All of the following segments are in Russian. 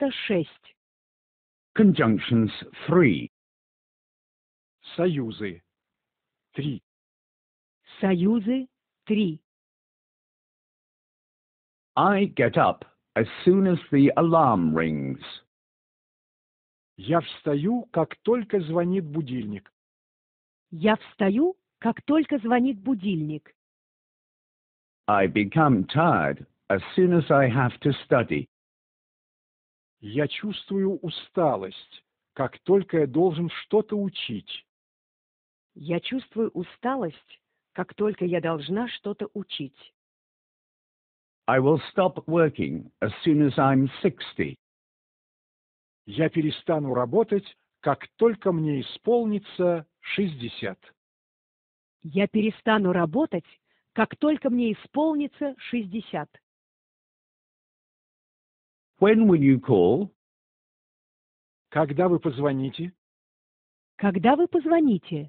96. Conjunctions 3. Союзы 3. Союзы 3. I get up as soon as the alarm rings. Я встаю, как только звонит будильник. Я встаю, как только звонит будильник. I become tired as soon as I have to study. Я чувствую усталость, как только я должен что-то учить. Я чувствую усталость, как только я должна что-то учить. I will stop working as soon as I'm 60. Я перестану работать, как только мне исполнится 60. Я перестану работать, как только мне исполнится 60. When will you call? Когда вы позвоните? Когда вы позвоните?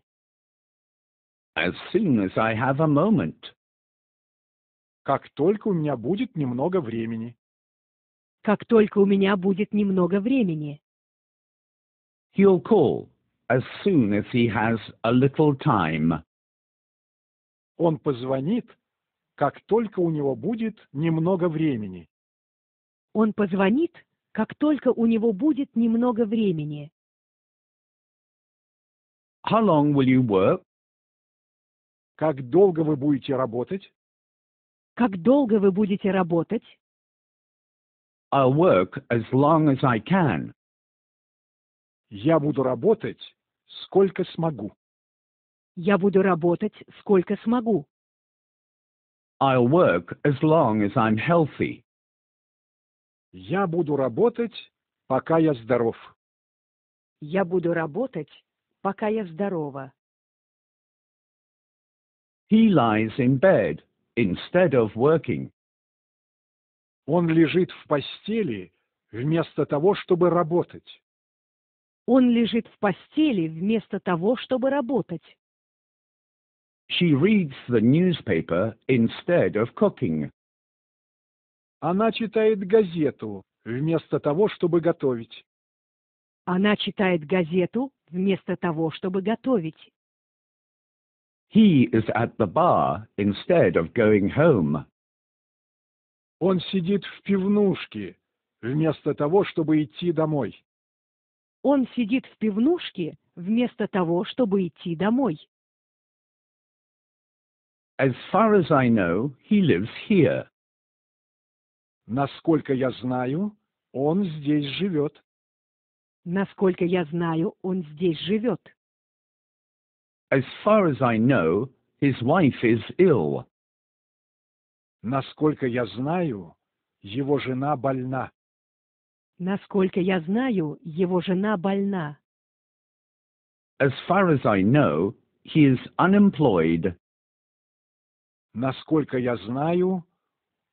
As soon as I have a moment. Как только у меня будет немного времени. Как только у меня будет немного времени. He'll call as soon as he has a little time. Он позвонит, как только у него будет немного времени. Он позвонит, как только у него будет немного времени. How long will you work? Как долго вы будете работать? Как долго вы будете работать? I'll work as long as I can. Я буду работать, сколько смогу. Я буду работать, сколько смогу. I'll work as long as I'm healthy. Я буду работать, пока я здоров. Я буду работать, пока я здорова. He lies in bed instead of working. Он лежит в постели вместо того, чтобы работать. Он лежит в постели вместо того, чтобы работать. She reads the newspaper instead of cooking. Она читает газету вместо того, чтобы готовить. Она читает газету вместо того, чтобы готовить. He is at the bar instead of going home. Он сидит в пивнушке вместо того, чтобы идти домой. Он сидит в пивнушке вместо того, чтобы идти домой. As far as I know, he lives here. Насколько я знаю, он здесь живет. Насколько я знаю, он здесь живет. As far as I know, his wife is ill. Насколько я знаю, его жена больна. Насколько я знаю, его жена больна. As far as I know, he is unemployed. Насколько я знаю,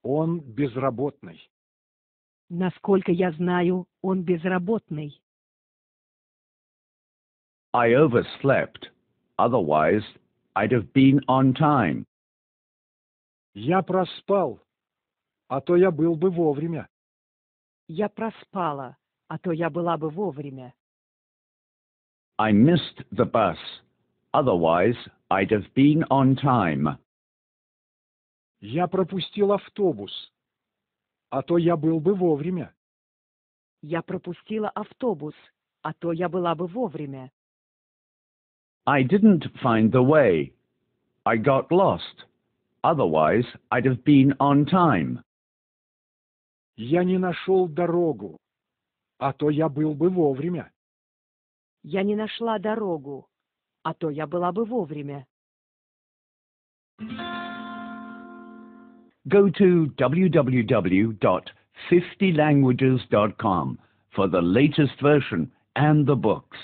он безработный. Насколько я знаю, он безработный. I overslept. Otherwise, I'd have been on time. Я проспал, а то я был бы вовремя. Я проспала, а то я была бы вовремя. I missed the bus. Otherwise, I'd have been on time. Я пропустил автобус, а то я был бы вовремя. Я пропустила автобус, а то я была бы вовремя. I didn't find the way. I got lost. Otherwise, I'd have been on time. Я не нашел дорогу, а то я был бы вовремя. Я не нашла дорогу, а то я была бы вовремя. Thank you. go to www.50languages.com for the latest version and the books.